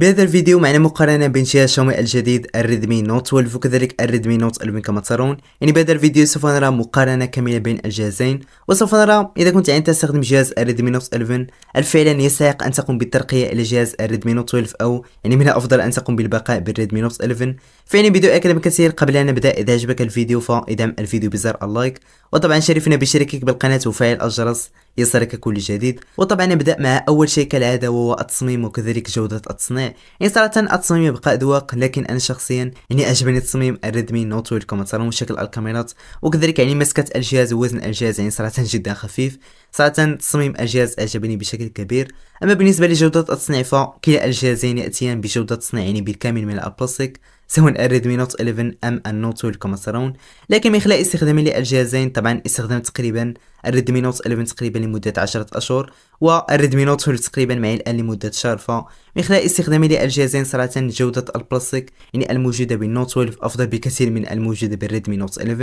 بهذا الفيديو معنا مقارنة بين جهاز شاومي الجديد الريدمي نوت 12 وكذلك الريدمي نوت 11 كما ترون يعني بهذا الفيديو سوف نرى مقارنة كاملة بين الجهازين وسوف نرى إذا كنت يعني تستخدم جهاز الريدمي نوت 11 هل فعلا يستحق أن تقوم بالترقية إلى جهاز الريدمي نوت 12 أو يعني من الأفضل أن تقوم بالبقاء بالريدمي نوت 11 فيعني بدون أكلم كثير قبل أن نبدأ إذا عجبك الفيديو فادعم الفيديو بزر اللايك وطبعا شرفنا بشركك بالقناة وفعل الجرس يصلك كل جديد وطبعا نبدا مع اول شيء كالعاده وهو التصميم وكذلك جوده التصنيع يعني صراحه التصميم يبقى اذواق لكن انا شخصيا يعني اعجبني تصميم الريدمي نوت ويلكم ترى شكل الكاميرات وكذلك يعني مسكه الجهاز ووزن الجهاز يعني صراحه جدا خفيف صراحه تصميم الجهاز اعجبني بشكل كبير أما بالنسبة لجودة التصنيع فكلا الجهازين يأتيان بجودة تصنيعين بالكامل من البلاستيك سواء الريدمي نوت 11 أم النوت 12 كما ترون لكن من خلال استخدامي للجهازين طبعا استخدمت تقريبا الريدمي نوت 11 تقريبا لمدة 10 أشهر والريدمي نوت هو تقريبا مع الان لمده شهر فمن خلال استخدامي للجهازين صراحه جوده البلاستيك يعني الموجوده بالنوت 12 افضل بكثير من الموجوده بالريدمي نوت 11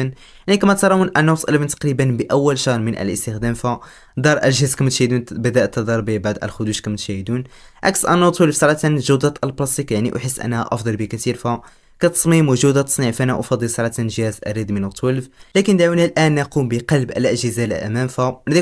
يعني كما ترون النوت 11 تقريبا باول شهر من الاستخدام فدار الجهاز كما تشاهدون بدات تدار به بعض الخدوش كما تشاهدون عكس النوت 12 صراحه جوده البلاستيك يعني احس انها افضل بكثير ف كتصميم وجودة تصنيع فناء افضل صراحة جهاز الريدمي 12 لكن دعونا الآن نقوم بقلب الأجهزة الأمام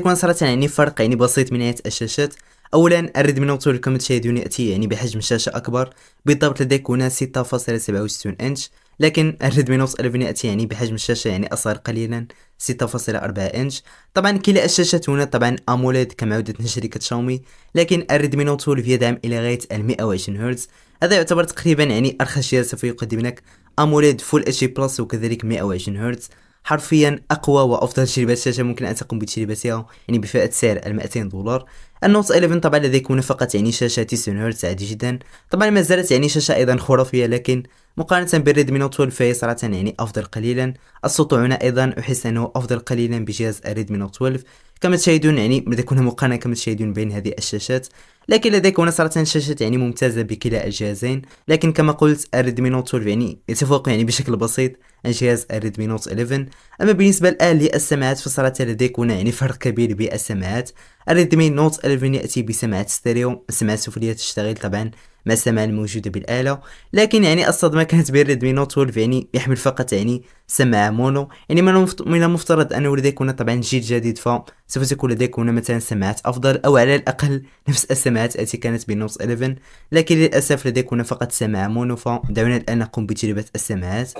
كون صراحة يعني فرق يعني بسيط من ناحية الشاشات اولا الريدمي نوت 12 كما تشاهدون ياتي يعني بحجم شاشه اكبر بالضبط لديك هنا 6.67 انش لكن الريدمي نوت 11 ياتي يعني بحجم الشاشه يعني اصغر قليلا 6.4 انش طبعا كلا الشاشات هنا طبعا اموليد كما عودتنا شركه شاومي لكن الريدمي نوت 12 يدعم الى غايه 120 هرتز هذا يعتبر تقريبا يعني ارخص جهاز سوف يقدم لك اموليد فول اتش دي بلس وكذلك 120 هرتز حرفيا اقوى وافضل تجربه شاشه ممكن ان تقوم بتجربتها يعني بفئه سعر ال 200 دولار النوت 11 طبعا يكون فقط يعني شاشة 90 هرتز عادي جدا طبعا ما زالت يعني شاشة ايضا خرافية لكن مقارنة بالريدمي نوت 12 فهي صراحة يعني افضل قليلا الصوت هنا ايضا احس انه افضل قليلا بجهاز الريدمي نوت 12 كما تشاهدون يعني بدا يكون مقارنة كما تشاهدون بين هذه الشاشات لكن لديك هنا صراحة يعني شاشات يعني ممتازة بكلا الجهازين لكن كما قلت الريدمي نوت 12 يعني يتفوق يعني بشكل بسيط عن جهاز الريدمي نوت 11 اما بالنسبة الان للسماعات فصراحة لديك هنا يعني فرق كبير بالسماعات الريدمي نوت 11 غالبا يأتي بسماعة ستيريو سماعه سفليه تشتغل طبعا مع السماعة الموجودة بالآلة لكن يعني الصدمة كانت بين ريدمي نوت 12 يعني يحمل فقط يعني سماعة مونو يعني من المفترض ان لديك هنا طبعا جيل جديد فسوف تكون لديك هنا مثلا سماعات أفضل أو على الأقل نفس السماعات التي كانت بنوت 11 لكن للأسف لديك هنا فقط سماعة مونو فدعونا الآن نقوم بتجربة السماعات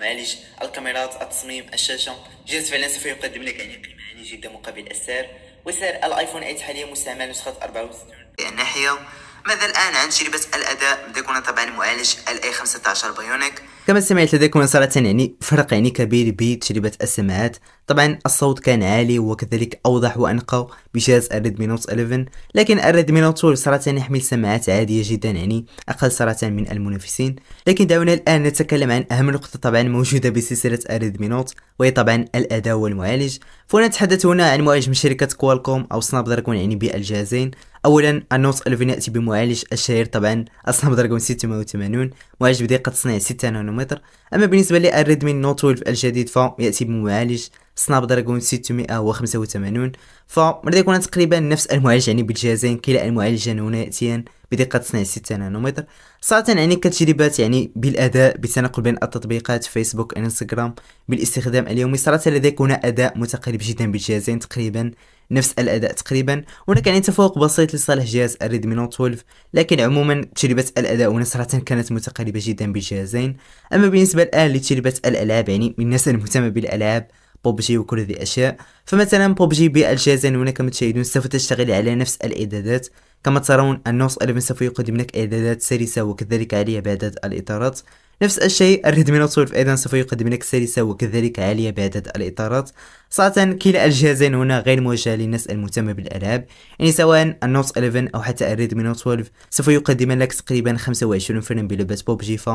معالج الكاميرات التصميم الشاشة جهاز فعلا سوف يقدم لك يعني قيمة عالية يعني جدا مقابل السعر وسعر الايفون 8 حاليا مستعمل نسخه 64 الناحيه ماذا الان عن تجربه الاداء بدا يكون طبعا معالج الاي 15 بايونيك كما سمعت لديكم صراحة يعني فرق يعني كبير بتجربة السماعات طبعا الصوت كان عالي وكذلك أوضح وأنقى بجهاز الريدمي نوت 11 لكن الريدمي نوت 12 صراحة يحمل سماعات عادية جدا يعني أقل صراحة من المنافسين لكن دعونا الآن نتكلم عن أهم نقطة طبعا موجودة بسلسلة الريدمي نوت وهي طبعا الأداء والمعالج فنتحدث هنا عن معالج من شركة كوالكوم أو سناب دراجون يعني بالجهازين اولا النوت 11 ياتي بمعالج الشهير طبعا السناب دراجون 680 معالج بدقه تصنيع 6 نانومتر نانومتر اما بالنسبه للريدمي نوت 12 الجديد فياتي بمعالج سناب دراجون 685 فمرضى يكون تقريبا نفس يعني المعالج يعني بالجهازين كلا المعالجين هنا ياتيان بدقة 6 نانومتر صراحة يعني كتجربات يعني بالأداء بالتنقل بين التطبيقات فيسبوك انستغرام بالاستخدام اليومي صراحة لديك هنا أداء متقارب جدا بالجهازين تقريبا نفس الأداء تقريبا هناك يعني تفوق بسيط لصالح جهاز الريدمي نوت 12 لكن عموما تجربة الأداء هنا صراحة كانت متقاربة جدا بالجهازين أما بالنسبة الآن لتجربة الألعاب يعني من الناس المهتمة بالألعاب بوبجي وكل هذه الاشياء فمثلا بوبجي بالجاز هنا كما تشاهدون سوف تشتغل على نفس الاعدادات كما ترون النوس الذي سوف يقدم لك اعدادات سلسه وكذلك عاليه بعدد الاطارات نفس الشيء الريدمي نوت 12 ايضا سوف يقدم لك سلسه وكذلك عاليه بعدد الاطارات صراحه كلا الجهازين هنا غير موجهه للناس المهتمه بالالعاب يعني سواء النوت 11 او حتى الريدمي نوت 12 سوف يقدم لك تقريبا 25 فريم بلعبه بوبجي ف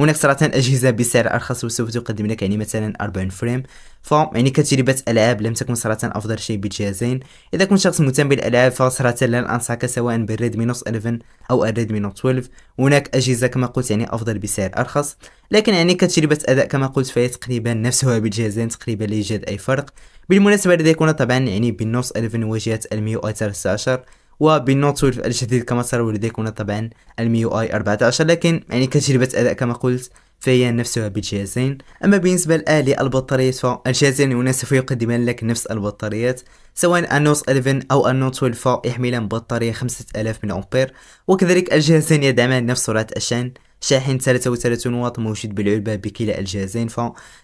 هناك صراحه اجهزه بسعر ارخص وسوف تقدم لك يعني مثلا 40 فريم ف يعني كتجربه العاب لم تكن صراحه افضل شيء بجهازين اذا كنت شخص مهتم بالالعاب فصراحه لن انصحك سواء بالريدمي نوت 11 او الريدمي نوت 12 هناك اجهزه كما قلت يعني افضل بسعر ارخص لكن يعني كتجربه اداء كما قلت فهي تقريبا نفسها بالجهازين تقريبا لا يوجد اي فرق بالمناسبه لديكم طبعا يعني بالنوت 11 واجهه ال 113 وبالنوت 12 الجديد كما صار ولديكم طبعا الميو اي 14 لكن يعني كتجربة اداء كما قلت فهي نفسها بالجهازين اما بالنسبة لآلي البطاريات فالجهازين هنا سوف يقدمان لك نفس البطاريات سواء النوت 11 او النوت 12 يحملان بطارية 5000 من امبير وكذلك الجهازين يدعمان نفس سرعة الشحن شاحن 33 واط موجود بالعلبة بكلا الجهازين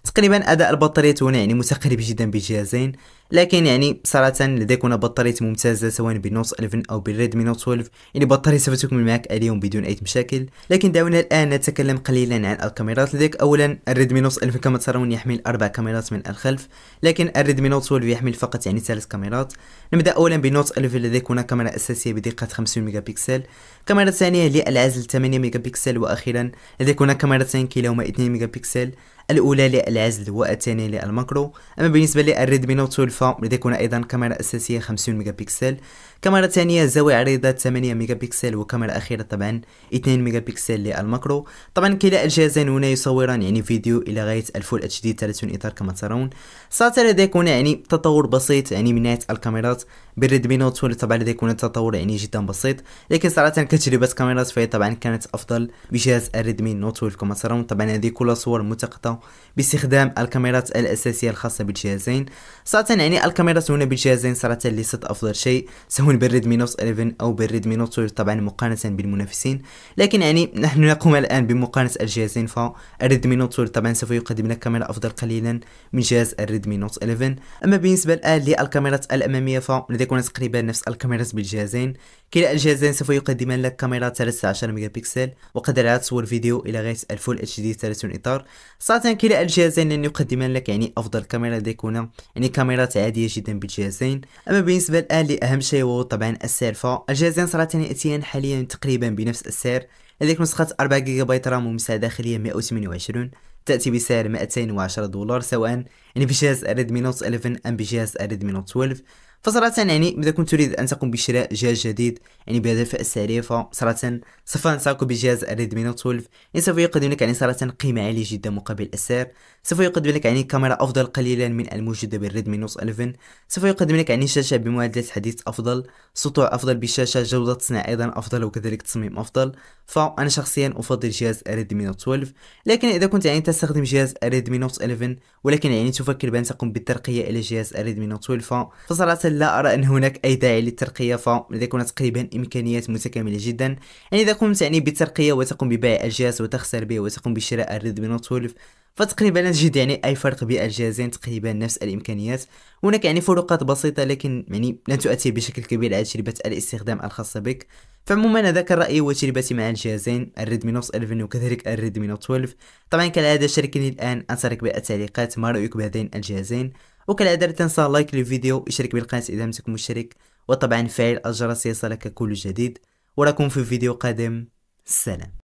فتقريبا أداء البطارية هنا يعني متقارب جدا بالجهازين لكن يعني صراحة لديك هنا بطارية ممتازة سواء بالنوت 11 أو بالريدمي نوت 12 يعني بطارية سوف تكمل معك اليوم بدون أي مشاكل لكن دعونا الآن نتكلم قليلا عن الكاميرات لديك أولا الريدمي نوت 11 كما ترون يحمل أربع كاميرات من الخلف لكن الريدمي نوت 12 يحمل فقط يعني ثلاث كاميرات نبدأ أولا بالنوت 11 لديك هنا كاميرا أساسية بدقة 50 ميجا بكسل كاميرا ثانية للعزل 8 ميجا بكسل وأخيرا أخيرا لديك هناك كاميرتين كلاهما 2 ميجا بكسل الأولى للعزل والثانية للماكرو أما بالنسبة للريدمي نوت 12 لديك هنا أيضا كاميرا أساسية 50 ميجا بكسل كاميرا ثانية زاوية عريضة 8 ميجا بكسل وكاميرا أخيرة طبعا 2 ميجا بكسل للماكرو طبعا كلا الجهازين هنا يصوران يعني فيديو إلى غاية الفول اتش دي 30 إطار كما ترون صارت لديك هنا يعني تطور بسيط يعني من ناحية الكاميرات بالريدمي نوت 12 طبعا لديك هنا تطور يعني جدا بسيط لكن صراحة كتجربة كاميرات فهي طبعا كانت أفضل بشكل جهاز الريدمي نوت كما ترون طبعا هذه كلها صور ملتقطة باستخدام الكاميرات الأساسية الخاصة بالجهازين صراحة يعني الكاميرات هنا بالجهازين صراحة ليست أفضل شيء سواء بالريدمي نوت 11 أو بالريدمي نوت 12 طبعا مقارنة بالمنافسين لكن يعني نحن نقوم الآن بمقارنة الجهازين فالريدمي نوت 12 طبعا سوف يقدم لك كاميرا أفضل قليلا من جهاز الريدمي نوت 11 أما بالنسبة الآن للكاميرات الأمامية فلديك تقريبا نفس الكاميرات بالجهازين كلا الجهازين سوف يقدمان لك كاميرا 13 ميجا بكسل وقدرات تصور فيديو الى غايه الفول اتش دي 30 اطار صراحه كلا الجهازين لن يقدمان لك يعني افضل كاميرا لديك هنا يعني كاميرات عاديه جدا بالجهازين اما بالنسبه الان لاهم شيء هو طبعا السعر فالجهازين صراحه ياتيان يعني حاليا تقريبا بنفس السعر هذيك نسخه 4 جيجا بايت رام ومساحه داخليه 128 تأتي بسعر 210 دولار سواء يعني بجهاز ريدمي نوت 11 أم بجهاز ريدمي نوت 12 فصراحة يعني إذا كنت تريد أن تقوم بشراء جهاز جديد يعني بهدف السعري فصراحة سوف أنصحك بجهاز ريدمي نوت 12 يعني سوف يقدم لك يعني صراحة قيمة عالية جدا مقابل السعر سوف يقدم لك يعني كاميرا أفضل قليلا من الموجودة بالريدمي نوت 11 سوف يقدم لك يعني شاشة بمعدلات حديث أفضل سطوع أفضل بشاشة جودة تصنيع أيضا أفضل وكذلك تصميم أفضل فأنا شخصيا أفضل جهاز ريدمي نوت 12 لكن إذا كنت يعني تستخدم جهاز ريدمي نوت 11 ولكن يعني تفكر بأن تقوم بالترقية إلى جهاز ريدمي نوت 12 فصراحة لا أرى أن هناك أي داعي للترقية فاذا كنا تقريبا إمكانيات متكاملة جدا يعني إذا قمت يعني بالترقية وتقوم ببيع الجهاز وتخسر به وتقوم بشراء الريدمي نوت فتقريبا لا تجد يعني أي فرق بين الجهازين تقريبا نفس الإمكانيات هناك يعني فروقات بسيطة لكن يعني لن تؤثر بشكل كبير على تجربة الاستخدام الخاصة بك فعموما هذا كان رأيي وتجربتي مع الجهازين الريدمي نوت 11 وكذلك الريدمي نوت 12 طبعا كالعادة شاركني الآن انترك بالتعليقات ما رأيك بهذين الجهازين وكالعادة لا تنسى لايك للفيديو اشترك بالقناة إذا لم مشترك وطبعا فعل الجرس ليصلك كل جديد وراكم في فيديو قادم سلام